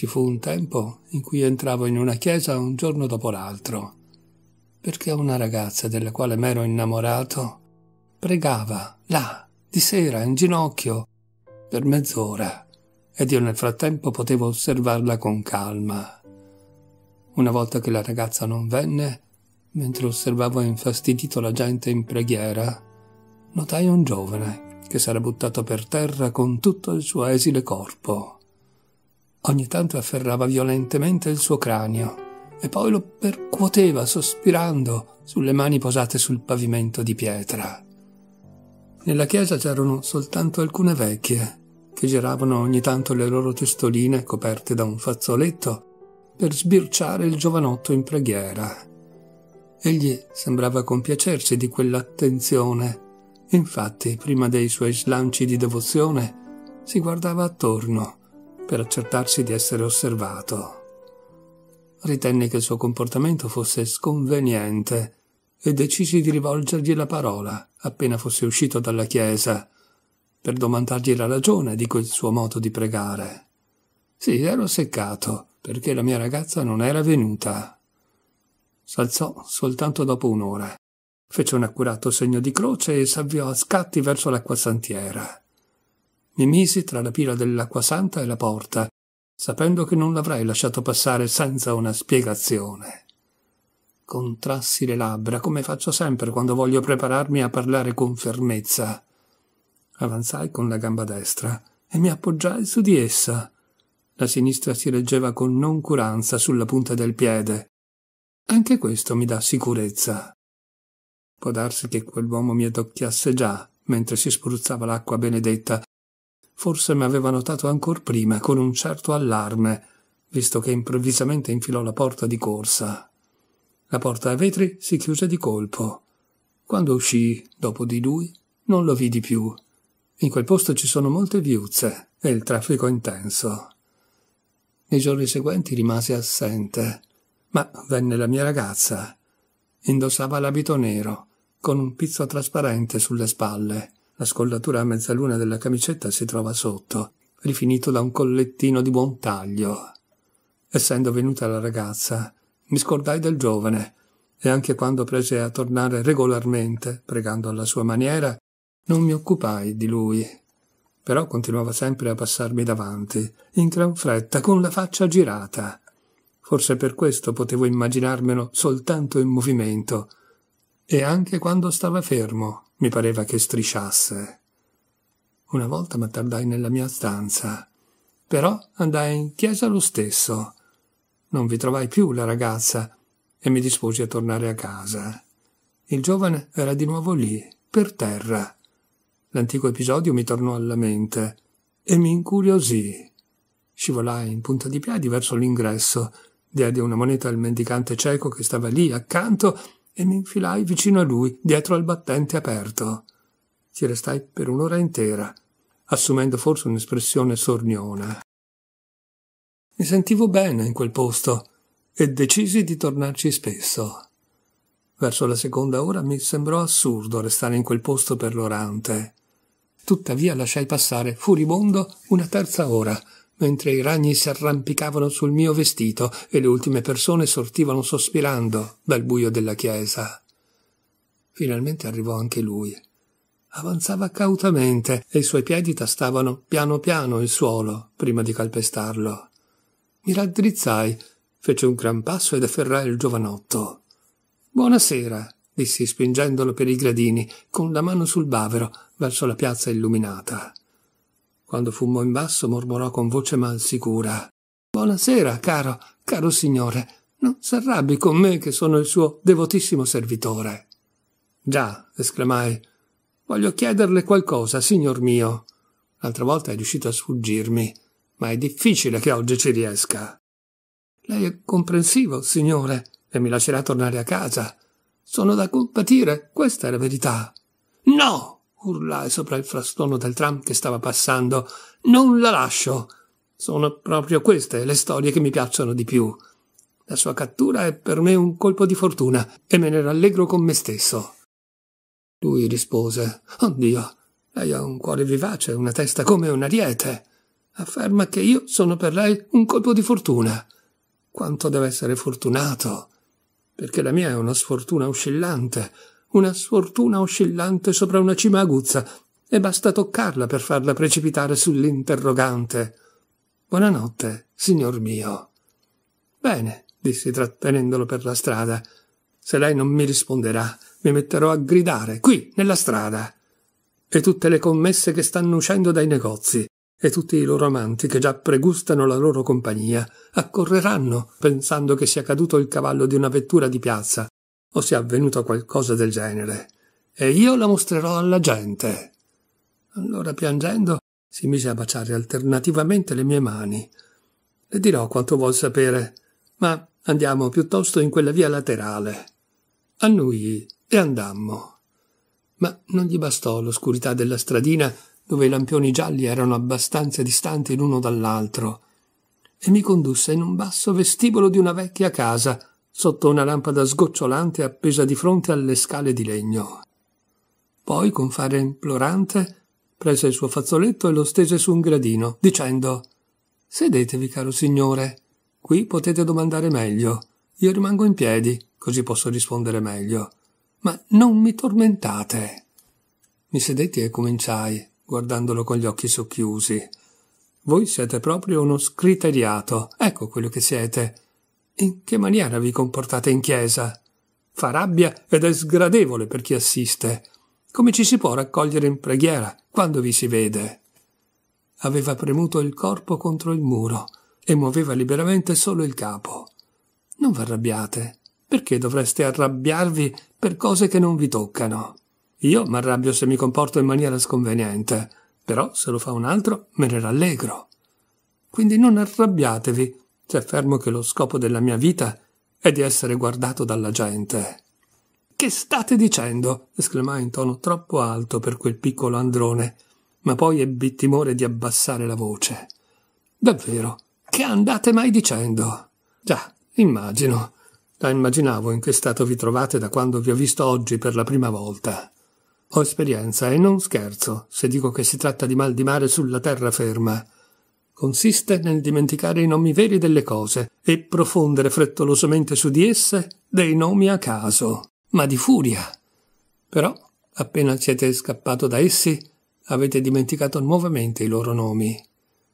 Ci fu un tempo in cui entravo in una chiesa un giorno dopo l'altro, perché una ragazza della quale m'ero innamorato pregava là, di sera, in ginocchio, per mezz'ora, ed io nel frattempo potevo osservarla con calma. Una volta che la ragazza non venne, mentre osservavo infastidito la gente in preghiera, notai un giovane che s'era buttato per terra con tutto il suo esile corpo. Ogni tanto afferrava violentemente il suo cranio e poi lo percuoteva sospirando sulle mani posate sul pavimento di pietra. Nella chiesa c'erano soltanto alcune vecchie che giravano ogni tanto le loro testoline coperte da un fazzoletto per sbirciare il giovanotto in preghiera. Egli sembrava compiacersi di quell'attenzione. Infatti, prima dei suoi slanci di devozione, si guardava attorno per accertarsi di essere osservato. Ritenne che il suo comportamento fosse sconveniente e decisi di rivolgergli la parola appena fosse uscito dalla chiesa, per domandargli la ragione di quel suo modo di pregare. Sì, ero seccato, perché la mia ragazza non era venuta. S'alzò soltanto dopo un'ora, fece un accurato segno di croce e s'avviò a scatti verso l'acquasantiera. Mi misi tra la pila dell'acqua santa e la porta, sapendo che non l'avrei lasciato passare senza una spiegazione. Contrassi le labbra, come faccio sempre quando voglio prepararmi a parlare con fermezza. Avanzai con la gamba destra e mi appoggiai su di essa. La sinistra si reggeva con noncuranza sulla punta del piede. Anche questo mi dà sicurezza. Può darsi che quell'uomo mi adocchiasse già mentre si spruzzava l'acqua benedetta Forse mi aveva notato ancor prima con un certo allarme, visto che improvvisamente infilò la porta di corsa. La porta a vetri si chiuse di colpo. Quando uscii, dopo di lui, non lo vidi più. In quel posto ci sono molte viuzze e il traffico intenso. Nei giorni seguenti rimasi assente, ma venne la mia ragazza. Indossava l'abito nero, con un pizzo trasparente sulle spalle, la scollatura a mezzaluna della camicetta si trova sotto, rifinito da un collettino di buon taglio. Essendo venuta la ragazza, mi scordai del giovane, e anche quando prese a tornare regolarmente, pregando alla sua maniera, non mi occupai di lui. Però continuava sempre a passarmi davanti, in gran fretta, con la faccia girata. Forse per questo potevo immaginarmelo soltanto in movimento, e anche quando stava fermo, mi pareva che strisciasse. Una volta m'attardai nella mia stanza, però andai in chiesa lo stesso. Non vi trovai più la ragazza e mi disposi a tornare a casa. Il giovane era di nuovo lì, per terra. L'antico episodio mi tornò alla mente e mi incuriosì. Scivolai in punta di piedi verso l'ingresso, diedi una moneta al mendicante cieco che stava lì accanto e mi infilai vicino a lui, dietro al battente aperto. Ci restai per un'ora intera, assumendo forse un'espressione sorniona. Mi sentivo bene in quel posto e decisi di tornarci spesso. Verso la seconda ora mi sembrò assurdo restare in quel posto per l'orante. Tuttavia lasciai passare, furibondo, una terza ora, mentre i ragni si arrampicavano sul mio vestito e le ultime persone sortivano sospirando dal buio della chiesa. Finalmente arrivò anche lui. Avanzava cautamente e i suoi piedi tastavano piano piano il suolo prima di calpestarlo. Mi raddrizzai, fece un gran passo ed afferrai il giovanotto. Buonasera, dissi spingendolo per i gradini, con la mano sul bavero, verso la piazza illuminata. Quando fummo in basso mormorò con voce malsicura. Buonasera, caro, caro signore. Non s'arrabbi con me che sono il suo devotissimo servitore. Già, esclamai. Voglio chiederle qualcosa, signor mio. L'altra volta è riuscito a sfuggirmi, ma è difficile che oggi ci riesca. Lei è comprensivo, signore, e mi lascerà tornare a casa. Sono da compatire, questa è la verità. No! urlai sopra il frastuono del tram che stava passando. Non la lascio. Sono proprio queste le storie che mi piacciono di più. La sua cattura è per me un colpo di fortuna e me ne rallegro con me stesso. Lui rispose: Oh Dio, lei ha un cuore vivace, una testa come un ariete. Afferma che io sono per lei un colpo di fortuna. Quanto deve essere fortunato! Perché la mia è una sfortuna oscillante, una sfortuna oscillante sopra una cima aguzza, e basta toccarla per farla precipitare sull'interrogante. Buonanotte, signor mio. Bene, dissi trattenendolo per la strada. Se lei non mi risponderà, mi metterò a gridare, qui, nella strada. E tutte le commesse che stanno uscendo dai negozi, e tutti i loro amanti che già pregustano la loro compagnia, accorreranno, pensando che sia caduto il cavallo di una vettura di piazza, o sia avvenuto qualcosa del genere, e io la mostrerò alla gente. Allora, piangendo, si mise a baciare alternativamente le mie mani. Le dirò quanto vuol sapere, ma andiamo piuttosto in quella via laterale. Annui e andammo. Ma non gli bastò l'oscurità della stradina dove i lampioni gialli erano abbastanza distanti l'uno dall'altro, e mi condusse in un basso vestibolo di una vecchia casa, sotto una lampada sgocciolante appesa di fronte alle scale di legno. Poi, con fare implorante, prese il suo fazzoletto e lo stese su un gradino, dicendo Sedetevi, caro signore. Qui potete domandare meglio. Io rimango in piedi, così posso rispondere meglio. Ma non mi tormentate. Mi sedetti e cominciai, guardandolo con gli occhi socchiusi. Voi siete proprio uno scriteriato, ecco quello che siete in che maniera vi comportate in chiesa? Fa rabbia ed è sgradevole per chi assiste. Come ci si può raccogliere in preghiera quando vi si vede? Aveva premuto il corpo contro il muro e muoveva liberamente solo il capo. Non v'arrabbiate. Perché dovreste arrabbiarvi per cose che non vi toccano? Io m'arrabbio se mi comporto in maniera sconveniente, però se lo fa un altro me ne rallegro. Quindi non arrabbiatevi ti affermo che lo scopo della mia vita è di essere guardato dalla gente. Che state dicendo? esclamai in tono troppo alto per quel piccolo androne, ma poi ebbi timore di abbassare la voce. Davvero, che andate mai dicendo? Già, immagino. La immaginavo in che stato vi trovate da quando vi ho visto oggi per la prima volta. Ho esperienza e non scherzo se dico che si tratta di mal di mare sulla terraferma consiste nel dimenticare i nomi veri delle cose e profondere frettolosamente su di esse dei nomi a caso, ma di furia. Però, appena siete scappato da essi, avete dimenticato nuovamente i loro nomi.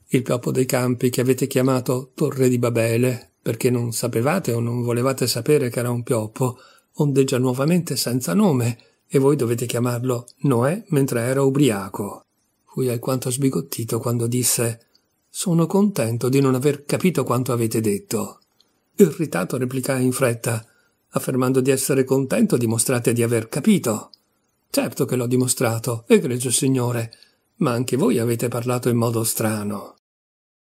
Il capo dei campi che avete chiamato Torre di Babele, perché non sapevate o non volevate sapere che era un pioppo, ondeggia nuovamente senza nome, e voi dovete chiamarlo Noè mentre era ubriaco. Fui alquanto sbigottito quando disse sono contento di non aver capito quanto avete detto. Irritato replicai in fretta, affermando di essere contento dimostrate di aver capito. Certo che l'ho dimostrato, egregio signore, ma anche voi avete parlato in modo strano.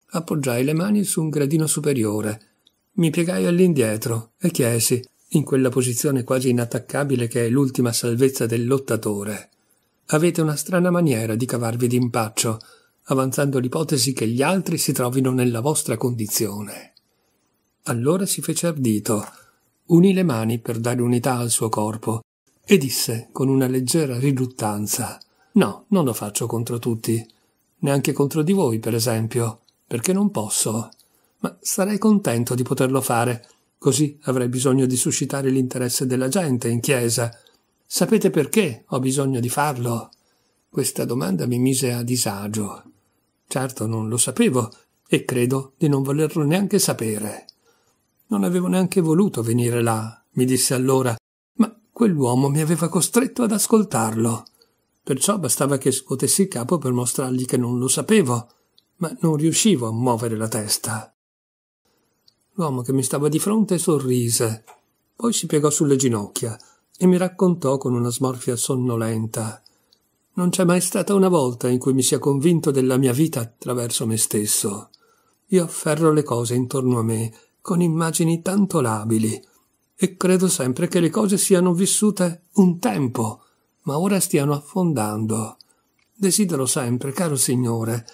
Appoggiai le mani su un gradino superiore, mi piegai all'indietro e chiesi, in quella posizione quasi inattaccabile che è l'ultima salvezza del lottatore. Avete una strana maniera di cavarvi d'impaccio, avanzando l'ipotesi che gli altri si trovino nella vostra condizione. Allora si fece ardito, unì le mani per dare unità al suo corpo e disse con una leggera riluttanza No, non lo faccio contro tutti, neanche contro di voi, per esempio, perché non posso. Ma sarei contento di poterlo fare, così avrei bisogno di suscitare l'interesse della gente in chiesa. Sapete perché ho bisogno di farlo? Questa domanda mi mise a disagio. Certo, non lo sapevo e credo di non volerlo neanche sapere. Non avevo neanche voluto venire là, mi disse allora, ma quell'uomo mi aveva costretto ad ascoltarlo. Perciò bastava che scuotessi il capo per mostrargli che non lo sapevo, ma non riuscivo a muovere la testa. L'uomo che mi stava di fronte sorrise, poi si piegò sulle ginocchia e mi raccontò con una smorfia sonnolenta non c'è mai stata una volta in cui mi sia convinto della mia vita attraverso me stesso. Io afferro le cose intorno a me con immagini tanto labili e credo sempre che le cose siano vissute un tempo, ma ora stiano affondando. Desidero sempre, caro Signore,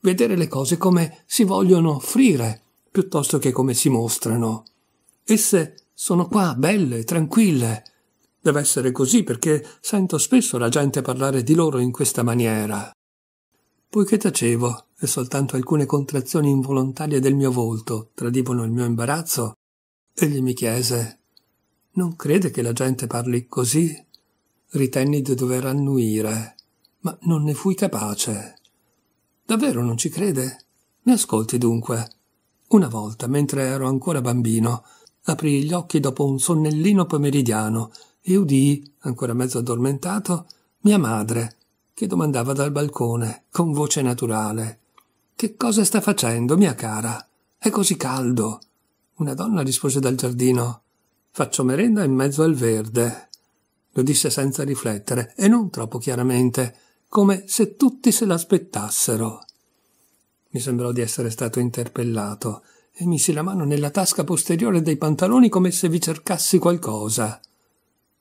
vedere le cose come si vogliono offrire piuttosto che come si mostrano. Esse sono qua, belle, tranquille, Deve essere così perché sento spesso la gente parlare di loro in questa maniera. Poiché tacevo e soltanto alcune contrazioni involontarie del mio volto tradivano il mio imbarazzo, egli mi chiese Non crede che la gente parli così? Ritenni di dover annuire, ma non ne fui capace. Davvero non ci crede? Mi ascolti dunque. Una volta, mentre ero ancora bambino, aprii gli occhi dopo un sonnellino pomeridiano e udii, ancora mezzo addormentato, mia madre, che domandava dal balcone, con voce naturale, Che cosa sta facendo, mia cara? È così caldo. Una donna rispose dal giardino, Faccio merenda in mezzo al verde. Lo disse senza riflettere, e non troppo chiaramente, come se tutti se l'aspettassero. Mi sembrò di essere stato interpellato e misi la mano nella tasca posteriore dei pantaloni come se vi cercassi qualcosa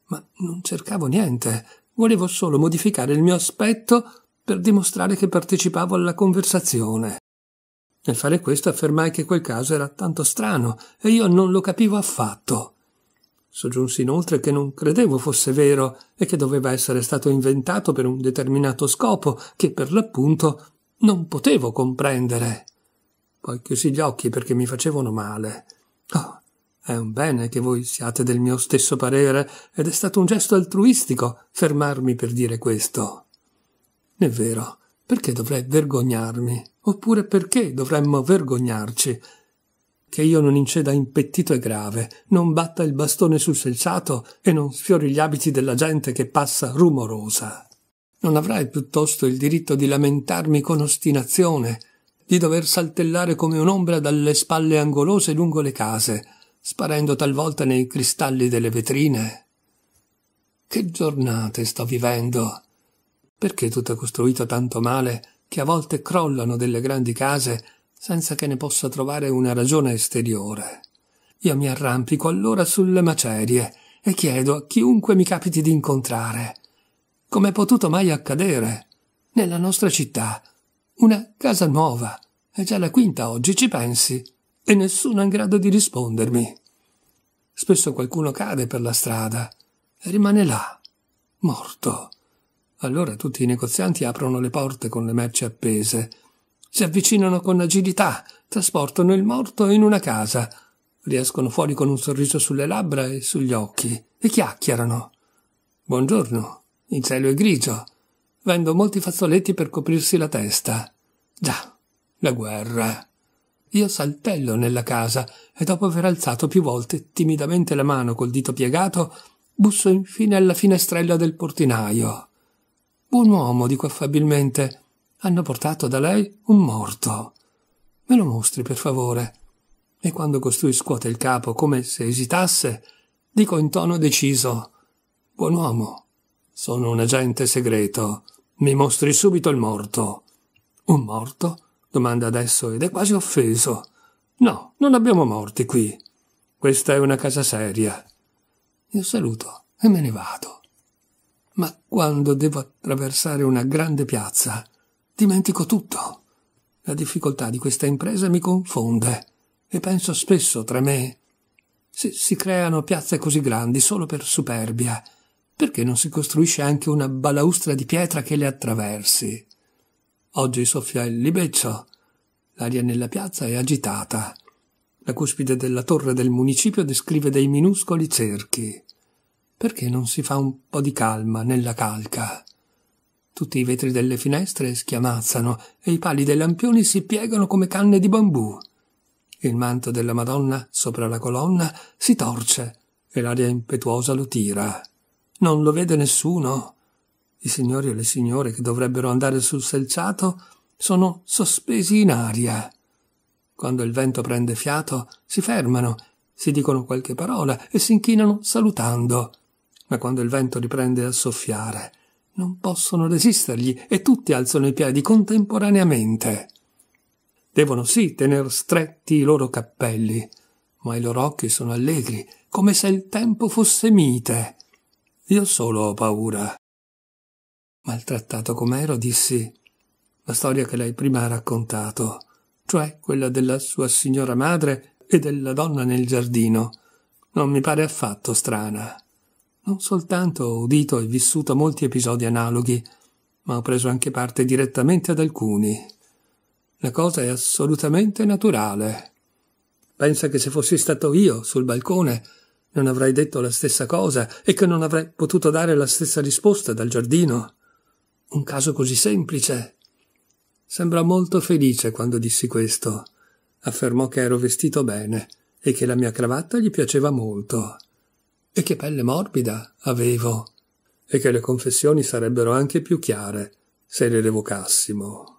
ma non cercavo niente. Volevo solo modificare il mio aspetto per dimostrare che partecipavo alla conversazione. Nel fare questo affermai che quel caso era tanto strano e io non lo capivo affatto. Soggiunsi inoltre che non credevo fosse vero e che doveva essere stato inventato per un determinato scopo che per l'appunto non potevo comprendere. Poi chiusi gli occhi perché mi facevano male. Oh, è un bene che voi siate del mio stesso parere ed è stato un gesto altruistico fermarmi per dire questo. È vero, perché dovrei vergognarmi? Oppure perché dovremmo vergognarci? Che io non inceda impettito e grave, non batta il bastone sul selciato e non sfiori gli abiti della gente che passa rumorosa. Non avrai piuttosto il diritto di lamentarmi con ostinazione, di dover saltellare come un'ombra dalle spalle angolose lungo le case, sparendo talvolta nei cristalli delle vetrine. Che giornate sto vivendo! Perché tutto è costruito tanto male che a volte crollano delle grandi case senza che ne possa trovare una ragione esteriore. Io mi arrampico allora sulle macerie e chiedo a chiunque mi capiti di incontrare com'è potuto mai accadere nella nostra città una casa nuova è già la quinta oggi ci pensi e nessuno è in grado di rispondermi. Spesso qualcuno cade per la strada e rimane là, morto. Allora tutti i negozianti aprono le porte con le merci appese, si avvicinano con agilità, trasportano il morto in una casa, riescono fuori con un sorriso sulle labbra e sugli occhi e chiacchierano. Buongiorno, il cielo è grigio. Vendo molti fazzoletti per coprirsi la testa. Già, la guerra. Io saltello nella casa e dopo aver alzato più volte timidamente la mano col dito piegato, busso infine alla finestrella del portinaio. Buon uomo, dico affabilmente, hanno portato da lei un morto. Me lo mostri, per favore. E quando costui scuote il capo come se esitasse, dico in tono deciso Buon uomo, sono un agente segreto. Mi mostri subito il morto. Un morto? domanda adesso ed è quasi offeso. No, non abbiamo morti qui. Questa è una casa seria. Io saluto e me ne vado. Ma quando devo attraversare una grande piazza, dimentico tutto. La difficoltà di questa impresa mi confonde e penso spesso tra me. Se si creano piazze così grandi solo per superbia, perché non si costruisce anche una balaustra di pietra che le attraversi? Oggi soffia il libeccio. L'aria nella piazza è agitata. La cuspide della torre del municipio descrive dei minuscoli cerchi. Perché non si fa un po' di calma nella calca? Tutti i vetri delle finestre schiamazzano e i pali dei lampioni si piegano come canne di bambù. Il manto della Madonna sopra la colonna si torce e l'aria impetuosa lo tira. Non lo vede nessuno i signori e le signore che dovrebbero andare sul selciato sono sospesi in aria. Quando il vento prende fiato, si fermano, si dicono qualche parola e si inchinano salutando. Ma quando il vento riprende a soffiare, non possono resistergli e tutti alzano i piedi contemporaneamente. Devono sì tener stretti i loro cappelli, ma i loro occhi sono allegri, come se il tempo fosse mite. Io solo ho paura. Maltrattato com'ero, dissi la storia che lei prima ha raccontato, cioè quella della sua signora madre e della donna nel giardino, non mi pare affatto strana. Non soltanto ho udito e vissuto molti episodi analoghi, ma ho preso anche parte direttamente ad alcuni. La cosa è assolutamente naturale. Pensa che se fossi stato io sul balcone non avrei detto la stessa cosa e che non avrei potuto dare la stessa risposta dal giardino. Un caso così semplice. Sembra molto felice quando dissi questo. Affermò che ero vestito bene e che la mia cravatta gli piaceva molto. E che pelle morbida avevo. E che le confessioni sarebbero anche più chiare se le revocassimo.